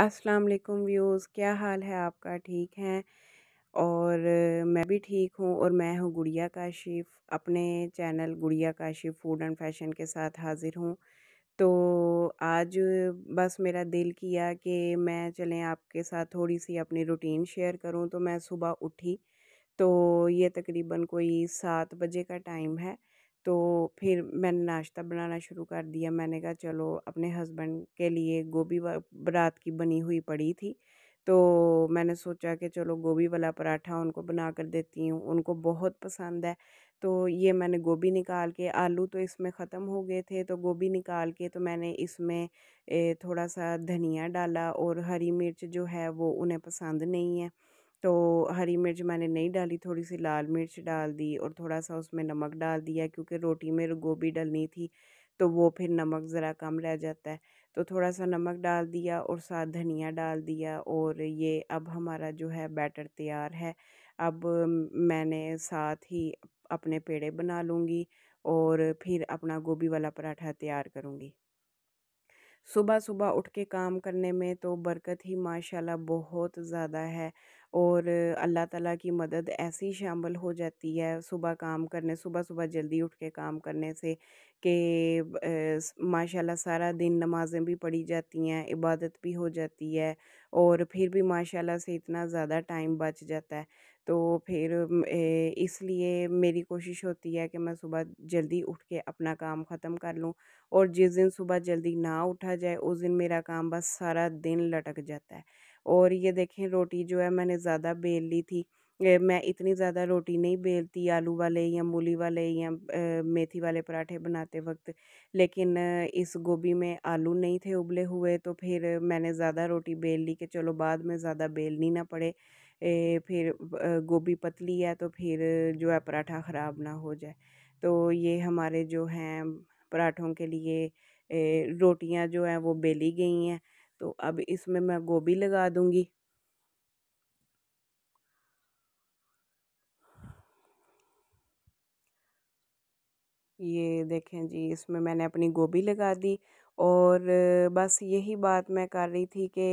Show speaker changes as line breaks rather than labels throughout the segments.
अस्सलाम वालेकुम व्यूज़ क्या हाल है आपका ठीक है और मैं भी ठीक हूँ और मैं हूँ गुड़िया काशिफ अपने चैनल गुड़िया काशिफ फूड एंड फैशन के साथ हाज़िर हूँ तो आज बस मेरा दिल किया कि मैं चलें आपके साथ थोड़ी सी अपनी रूटीन शेयर करूँ तो मैं सुबह उठी तो ये तकरीबन कोई सात बजे का टाइम है तो फिर मैंने नाश्ता बनाना शुरू कर दिया मैंने कहा चलो अपने हस्बैंड के लिए गोभी बरात की बनी हुई पड़ी थी तो मैंने सोचा कि चलो गोभी वाला पराठा उनको बना कर देती हूँ उनको बहुत पसंद है तो ये मैंने गोभी निकाल के आलू तो इसमें ख़त्म हो गए थे तो गोभी निकाल के तो मैंने इसमें थोड़ा सा धनिया डाला और हरी मिर्च जो है वो उन्हें पसंद नहीं है तो हरी मिर्च मैंने नहीं डाली थोड़ी सी लाल मिर्च डाल दी और थोड़ा सा उसमें नमक डाल दिया क्योंकि रोटी में गोभी डलनी थी तो वो फिर नमक ज़रा कम रह जाता है तो थोड़ा सा नमक डाल दिया और साथ धनिया डाल दिया और ये अब हमारा जो है बैटर तैयार है अब मैंने साथ ही अपने पेड़े बना लूँगी और फिर अपना गोभी वाला पराठा तैयार करूँगी सुबह सुबह उठ के काम करने में तो बरकत ही माशाल्लाह बहुत ज़्यादा है और अल्लाह ताला की मदद ऐसी शामिल हो जाती है सुबह काम करने सुबह सुबह जल्दी उठ के काम करने से कि माशाल्लाह सारा दिन नमाज़ें भी पढ़ी जाती हैं इबादत भी हो जाती है और फिर भी माशाल्लाह से इतना ज़्यादा टाइम बच जाता है तो फिर इसलिए मेरी कोशिश होती है कि मैं सुबह जल्दी उठ के अपना काम ख़त्म कर लूँ और जिस दिन सुबह जल्दी ना उठा जाए उस दिन मेरा काम बस सारा दिन लटक जाता है और ये देखें रोटी जो है मैंने ज़्यादा बेल ली थी मैं इतनी ज़्यादा रोटी नहीं बेलती आलू वाले या मूली वाले या मेथी वाले पराठे बनाते वक्त लेकिन इस गोभी में आलू नहीं थे उबले हुए तो फिर मैंने ज़्यादा रोटी बेल ली कि चलो बाद में ज़्यादा बेलनी ना पड़े फिर गोभी पतली है तो फिर जो है पराठा ख़राब ना हो जाए तो ये हमारे जो हैं पराठों के लिए रोटियां जो हैं वो बेली गई हैं तो अब इसमें मैं गोभी लगा दूँगी ये देखें जी इसमें मैंने अपनी गोभी लगा दी और बस यही बात मैं कर रही थी कि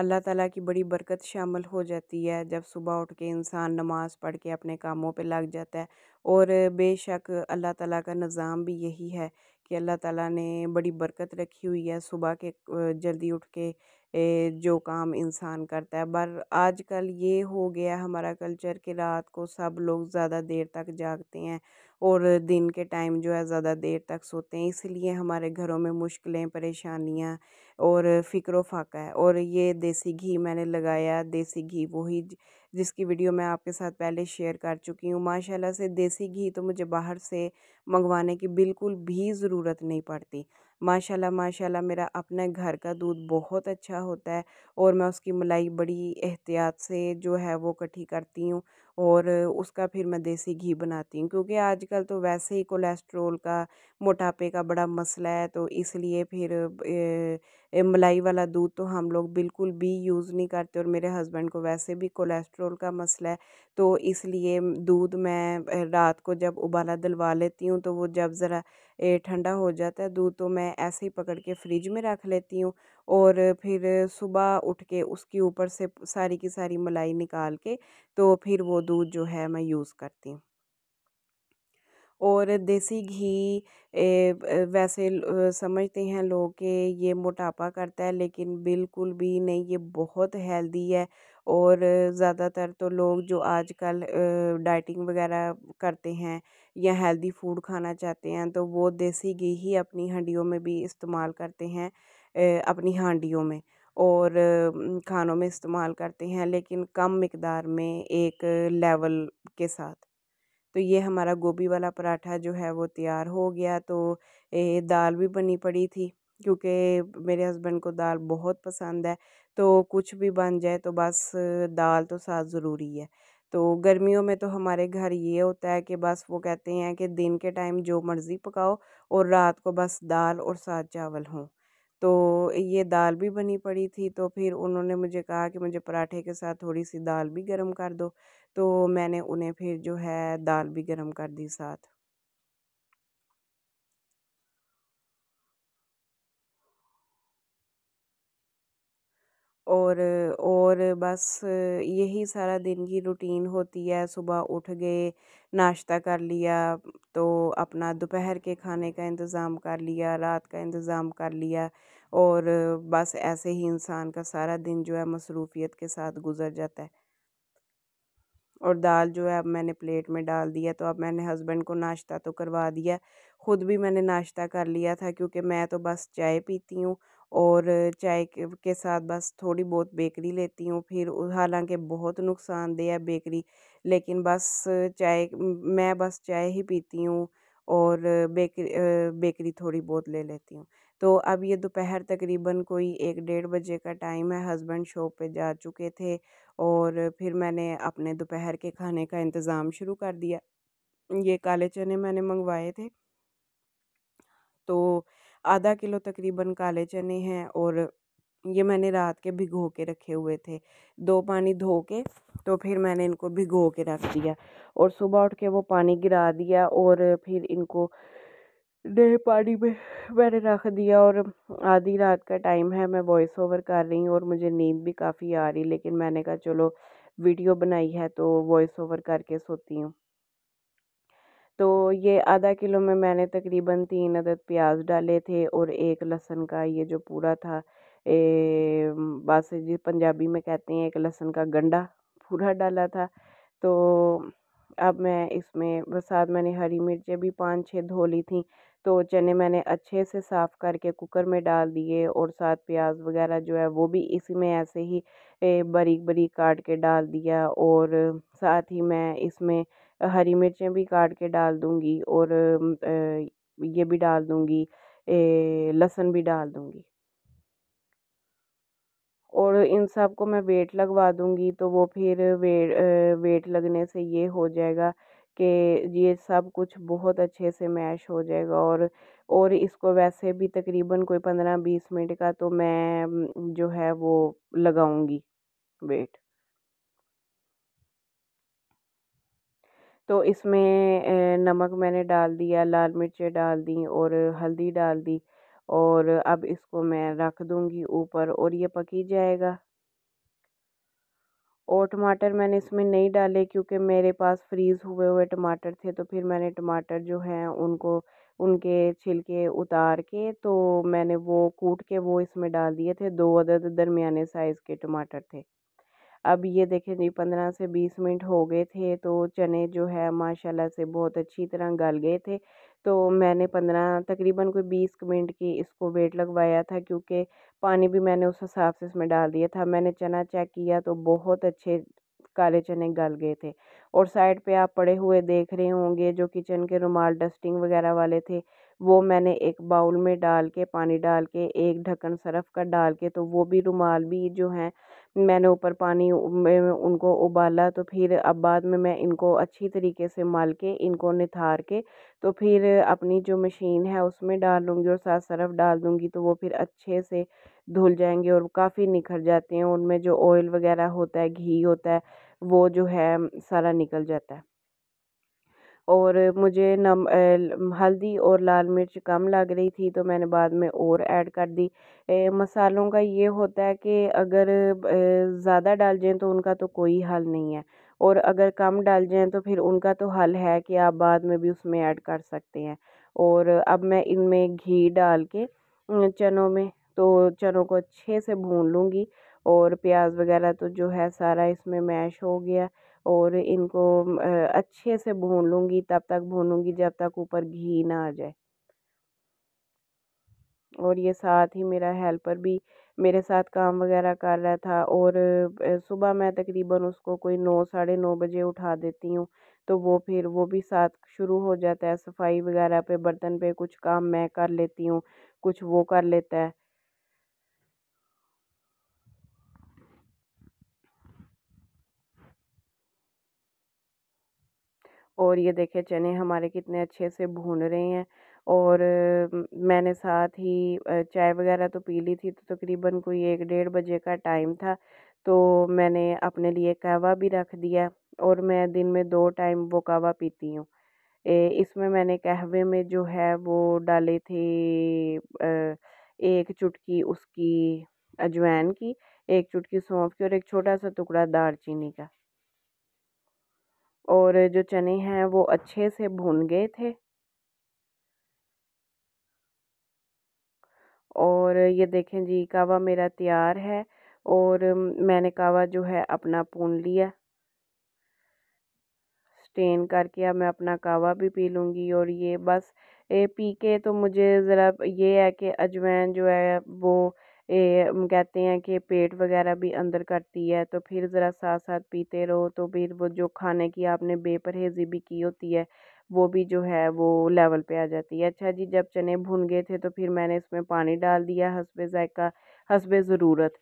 अल्लाह ताला की बड़ी बरकत शामिल हो जाती है जब सुबह उठ के इंसान नमाज़ पढ़ के अपने कामों पे लग जाता है और बेशक अल्लाह ताला का निज़ाम भी यही है कि अल्लाह ताला ने बड़ी बरकत रखी हुई है सुबह के जल्दी उठ के जो काम इंसान करता है पर आजकल ये हो गया हमारा कल्चर कि रात को सब लोग ज़्यादा देर तक जागते हैं और दिन के टाइम जो है ज़्यादा देर तक सोते हैं इसलिए हमारे घरों में मुश्किलें परेशानियाँ और फ़िक्र फाका है और ये देसी घी मैंने लगाया देसी घी वही जिसकी वीडियो मैं आपके साथ पहले शेयर कर चुकी हूँ माशाल्लाह से देसी घी तो मुझे बाहर से मंगवाने की बिल्कुल भी ज़रूरत नहीं पड़ती माशाल्लाह माशाल्लाह मेरा अपने घर का दूध बहुत अच्छा होता है और मैं उसकी मलाई बड़ी एहतियात से जो है वो इकट्ठी करती हूँ और उसका फिर मैं देसी घी बनाती हूँ क्योंकि आजकल तो वैसे ही कोलेस्ट्रोल का मोटापे का बड़ा मसला है तो इसलिए फिर ए, ए, मलाई वाला दूध तो हम लोग बिल्कुल भी यूज़ नहीं करते और मेरे हस्बैंड को वैसे भी कोलेस्ट्रोल का मसला है तो इसलिए दूध मैं रात को जब उबाला दिलवा लेती हूँ तो वो जब ज़रा ठंडा हो जाता है दूध तो मैं ऐसे ही पकड़ के फ्रिज में रख लेती हूँ और फिर सुबह उठ के उसके ऊपर से सारी की सारी मलाई निकाल के तो फिर वो दूध जो है मैं यूज़ करती हूँ और देसी घी वैसे समझते हैं लोग कि ये मोटापा करता है लेकिन बिल्कुल भी नहीं ये बहुत हेल्दी है और ज़्यादातर तो लोग जो आजकल डाइटिंग वगैरह करते हैं या हेल्दी फूड खाना चाहते हैं तो वो देसी घी ही अपनी हंडियों में भी इस्तेमाल करते हैं अपनी हांडियों में और खानों में इस्तेमाल करते हैं लेकिन कम मकदार में एक लेवल के साथ तो ये हमारा गोभी वाला पराठा जो है वो तैयार हो गया तो दाल भी बनी पड़ी थी क्योंकि मेरे हस्बैंड को दाल बहुत पसंद है तो कुछ भी बन जाए तो बस दाल तो साथ ज़रूरी है तो गर्मियों में तो हमारे घर ये होता है कि बस वो कहते हैं कि दिन के टाइम जो मर्ज़ी पकाओ और रात को बस दाल और साथ चावल हों तो ये दाल भी बनी पड़ी थी तो फिर उन्होंने मुझे कहा कि मुझे पराठे के साथ थोड़ी सी दाल भी गर्म कर दो तो मैंने उन्हें फिर जो है दाल भी गर्म कर दी साथ और और बस यही सारा दिन की रूटीन होती है सुबह उठ गए नाश्ता कर लिया तो अपना दोपहर के खाने का इंतज़ाम कर लिया रात का इंतज़ाम कर लिया और बस ऐसे ही इंसान का सारा दिन जो है मसरूफ़ियत के साथ गुज़र जाता है और दाल जो है अब मैंने प्लेट में डाल दिया तो अब मैंने हस्बैंड को नाश्ता तो करवा दिया ख़ुद भी मैंने नाश्ता कर लिया था क्योंकि मैं तो बस चाय पीती हूँ और चाय के साथ बस थोड़ी बहुत बेकरी लेती हूँ फिर हालांकि बहुत नुकसानदेह है बेकरी लेकिन बस चाय मैं बस चाय ही पीती हूँ और बेकरी बेकरी थोड़ी बहुत ले लेती हूँ तो अब ये दोपहर तकरीबन कोई एक डेढ़ बजे का टाइम है हस्बैंड शॉप पे जा चुके थे और फिर मैंने अपने दोपहर के खाने का इंतज़ाम शुरू कर दिया ये काले चने मैंने मंगवाए थे तो आधा किलो तकरीबन काले चने हैं और ये मैंने रात के भिगो के रखे हुए थे दो पानी धो के तो फिर मैंने इनको भिगो के रख दिया और सुबह उठ के वो पानी गिरा दिया और फिर इनको नए पानी में मैंने रख दिया और आधी रात का टाइम है मैं वॉइस ओवर कर रही हूँ और मुझे नींद भी काफ़ी आ रही लेकिन मैंने कहा चलो वीडियो बनाई है तो वॉइस ओवर करके सोती हूँ तो ये आधा किलो में मैंने तकरीबन तीन अदद प्याज डाले थे और एक लहसुन का ये जो पूरा था बस बास जी पंजाबी में कहते हैं एक लहसुन का गंडा पूरा डाला था तो अब मैं इसमें बसात मैंने हरी मिर्चें भी पाँच छः धो ली थी तो चने मैंने अच्छे से साफ़ करके कुकर में डाल दिए और साथ प्याज वगैरह जो है वो भी इसी में ऐसे ही बारीक बारीक काट के डाल दिया और साथ ही मैं इसमें हरी मिर्चें भी काट के डाल दूँगी और ये भी डाल दूँगी लहसुन भी डाल दूँगी और इन सब को मैं वेट लगवा दूँगी तो वो फिर वे, वेट लगने से ये हो जाएगा कि ये सब कुछ बहुत अच्छे से मैश हो जाएगा और और इसको वैसे भी तकरीबन कोई पंद्रह बीस मिनट का तो मैं जो है वो लगाऊंगी वेट तो इसमें नमक मैंने डाल दिया लाल मिर्चें डाल दी और हल्दी डाल दी और अब इसको मैं रख दूँगी ऊपर और ये पकी जाएगा और टमाटर मैंने इसमें नहीं डाले क्योंकि मेरे पास फ्रीज़ हुए हुए टमाटर थे तो फिर मैंने टमाटर जो हैं उनको उनके छिलके उतार के तो मैंने वो कूट के वो इसमें डाल दिए थे दो अदद दरमियाने साइज़ के टमाटर थे अब ये देखें जी पंद्रह से बीस मिनट हो गए थे तो चने जो है माशाल्लाह से बहुत अच्छी तरह गल गए थे तो मैंने पंद्रह तकरीबन कोई बीस मिनट की इसको वेट लगवाया था क्योंकि पानी भी मैंने उस हिसाब से इसमें डाल दिया था मैंने चना चेक किया तो बहुत अच्छे काले चने गल गए थे और साइड पे आप पड़े हुए देख रहे होंगे जो किचन के रुमाल डस्टिंग वगैरह वाले थे वो मैंने एक बाउल में डाल के पानी डाल के एक ढक्कन सरफ़ का डाल के तो वो भी रुमाल भी जो हैं मैंने ऊपर पानी में उनको उबाला तो फिर अब बाद में मैं इनको अच्छी तरीके से मल के इनको निथार के तो फिर अपनी जो मशीन है उसमें डाल लूँगी और साथ सरफ़ डाल दूँगी तो वो फिर अच्छे से धुल जाएंगे और काफ़ी निखर जाते हैं उनमें जो ऑयल वगैरह होता है घी होता है वो जो है सारा निकल जाता है और मुझे नम हल्दी और लाल मिर्च कम लग रही थी तो मैंने बाद में और ऐड कर दी मसालों का ये होता है कि अगर ज़्यादा डाल जाएँ तो उनका तो कोई हल नहीं है और अगर कम डाल जाएँ तो फिर उनका तो हल है कि आप बाद में भी उसमें ऐड कर सकते हैं और अब मैं इनमें घी डाल के चनों में तो चनों को अच्छे से भून लूँगी और प्याज वगैरह तो जो है सारा इसमें मैश हो गया और इनको अच्छे से भून लूँगी तब तक भूनूँगी जब तक ऊपर घी ना आ जाए और ये साथ ही मेरा हेल्पर भी मेरे साथ काम वगैरह कर रहा था और सुबह मैं तकरीबन उसको कोई नौ साढ़े नौ बजे उठा देती हूँ तो वो फिर वो भी साथ शुरू हो जाता है सफाई वगैरह पे बर्तन पे कुछ काम मैं कर लेती हूँ कुछ वो कर लेता है और ये देखें चने हमारे कितने अच्छे से भून रहे हैं और मैंने साथ ही चाय वगैरह तो पी ली थी तो तकरीबन कोई एक डेढ़ बजे का टाइम था तो मैंने अपने लिए कहवा भी रख दिया और मैं दिन में दो टाइम वो कहवा पीती हूँ इसमें मैंने कहवे में जो है वो डाले थे एक चुटकी उसकी अजवैन की एक चुटकी सौंफ की और एक छोटा सा टुकड़ा दालचीनी का और जो चने हैं वो अच्छे से भुन गए थे और ये देखें जी कावा मेरा तैयार है और मैंने कावा जो है अपना पून लिया स्टेन करके अब मैं अपना कावा भी पी लूँगी और ये बस ये पी के तो मुझे ज़रा ये है कि अजवैन जो है वो ये कहते हैं कि पेट वगैरह भी अंदर करती है तो फिर ज़रा साथ साथ पीते रहो तो फिर वो जो खाने की आपने बेपरहेज़ी भी की होती है वो भी जो है वो लेवल पे आ जाती है अच्छा जी जब चने भुन गए थे तो फिर मैंने इसमें पानी डाल दिया हसबे ज़ायका हसबे ज़रूरत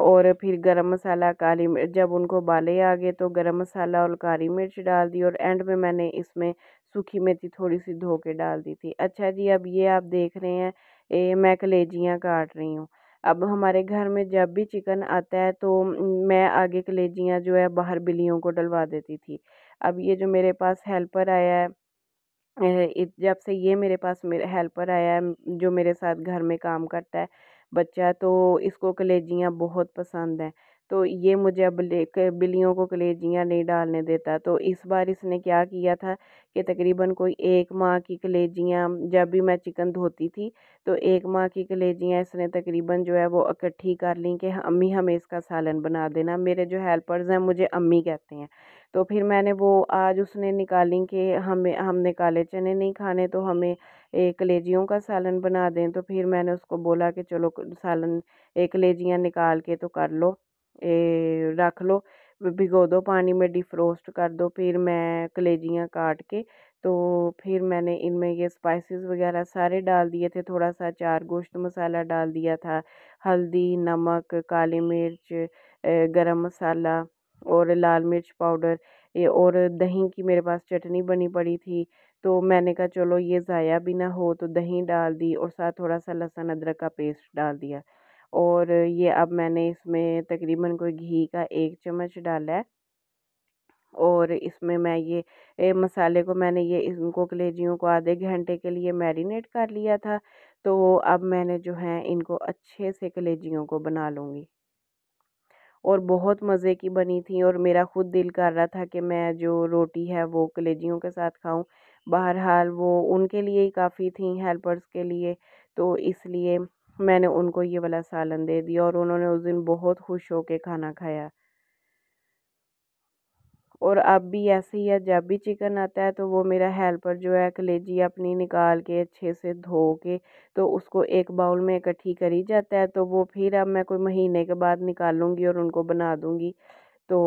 और फिर गरम मसाला काली मिर्च जब उनको उबाले आ गए तो गरम मसाला और काली मिर्च डाल दी और एंड में मैंने इसमें सूखी मेथी थोड़ी सी धो के डाल दी थी अच्छा जी अब ये आप देख रहे हैं ए, मैं कलेजियाँ काट रही हूँ अब हमारे घर में जब भी चिकन आता है तो मैं आगे कलेजियाँ जो है बाहर बिलियों को डलवा देती थी अब ये जो मेरे पास हेल्पर आया है जब से ये मेरे पास मेरे हेल्पर आया है जो मेरे साथ घर में काम करता है बच्चा तो इसको कलेजियाँ बहुत पसंद हैं तो ये मुझे अब लेकर बिल्लियों को कलेजियाँ नहीं डालने देता तो इस बार इसने क्या किया था कि तकरीबन कोई एक माह की कलेजियाँ जब भी मैं चिकन धोती थी तो एक माह की कलेजियाँ इसने तकरीबन जो है वो इकट्ठी कर ली कि अम्मी हमें इसका सालन बना देना मेरे जो हेल्पर्स हैं मुझे अम्मी कहते हैं तो फिर मैंने वो आज उसने निकाली कि हमें हमने काले चने नहीं खाने तो हमें कलेजियों का सालन बना दें तो फिर मैंने उसको बोला कि चलो सालन कलेजियाँ निकाल के तो कर लो रख लो भिगो दो पानी में डिफ्रोस्ट कर दो फिर मैं कलेजियाँ काट के तो फिर मैंने इनमें ये स्पाइसेस वगैरह सारे डाल दिए थे थोड़ा सा चार गोश्त मसाला डाल दिया था हल्दी नमक काली मिर्च गरम मसाला और लाल मिर्च पाउडर और दही की मेरे पास चटनी बनी पड़ी थी तो मैंने कहा चलो ये ज़ाया भी ना हो तो दही डाल दी और साथ थोड़ा सा लहसुन अदरक का पेस्ट डाल दिया और ये अब मैंने इसमें तकरीबन कोई घी का एक चम्मच डाला है और इसमें मैं ये मसाले को मैंने ये इनको कलेजियों को आधे घंटे के लिए मैरिनेट कर लिया था तो अब मैंने जो है इनको अच्छे से कलेजियों को बना लूँगी और बहुत मज़े की बनी थी और मेरा खुद दिल कर रहा था कि मैं जो रोटी है वो कलेजियों के साथ खाऊं बहरहाल वो उनके लिए ही काफ़ी थी हेल्पर्स के लिए तो इसलिए मैंने उनको ये वाला सालन दे दिया और उन्होंने उस दिन बहुत खुश होकर खाना खाया और अब भी ऐसे ही है जब भी चिकन आता है तो वो मेरा हेल्पर जो है कलेजी अपनी निकाल के अच्छे से धो के तो उसको एक बाउल में इकट्ठी करी जाता है तो वो फिर अब मैं कोई महीने के बाद निकालूंगी और उनको बना दूंगी तो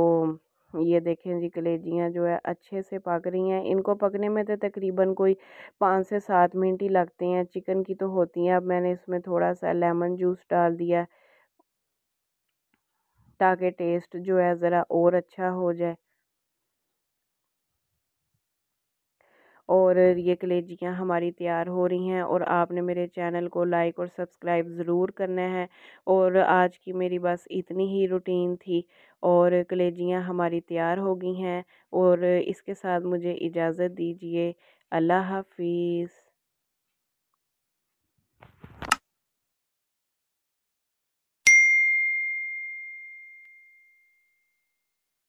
ये देखें जी कलेजियाँ जो है अच्छे से पक रही हैं इनको पकने में तो तकरीबन कोई पाँच से सात मिनट ही लगते हैं चिकन की तो होती हैं अब मैंने इसमें थोड़ा सा लेमन जूस डाल दिया ताकि टेस्ट जो है ज़रा और अच्छा हो जाए और ये कलेजियाँ हमारी तैयार हो रही हैं और आपने मेरे चैनल को लाइक और सब्सक्राइब ज़रूर करना है और आज की मेरी बस इतनी ही रूटीन थी और कलेजियाँ हमारी तैयार हो गई हैं और इसके साथ मुझे इजाज़त दीजिए अल्लाह हाफिज़